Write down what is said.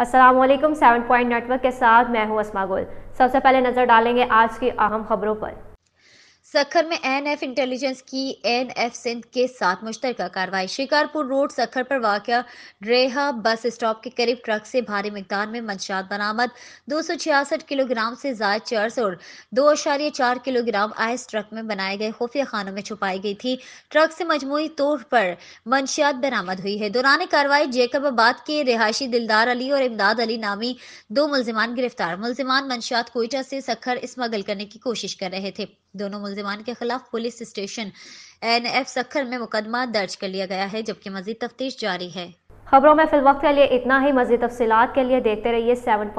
Aslam seven point network के साथ मैं हूँ असमा गुल सबसे पहले नज़र डालेंगे आज की अहम खबरों पर सखर में एन एफ इंटेलिजेंस की एन एफ सिंध के साथ मुश्तर कार्रवाई शिकारपुर रोड सखर पर वाक़ रेहा बस स्टॉप के करीब ट्रक से भारी मकदार में मंशात बरामद दो सौ छियासठ किलोग्राम से जायद चर्स और दो अशारिया चार किलोग्राम आइस ट्रक में बनाए गए खुफिया खानों में छुपाई गई थी ट्रक से मजमू तौर पर मंशियात बरामद हुई है दौरान कार्रवाई आबाद के रिहायशी दिलदार अली और इमदाद अली नामी दो मुलजमान गिरफ्तार मुलजमान मंशात कोयटा से सखर स्मगल करने की कोशिश कर रहे थे दोनों मुलजमान के खिलाफ police station N F Sukkur में मुकदमा दर्ज कर लिया गया है जबकि मजीद तफ्तीश जारी है खबरों में वक्त के लिए इतना ही मजीद तफसीत के लिए देखते रहिए सेवन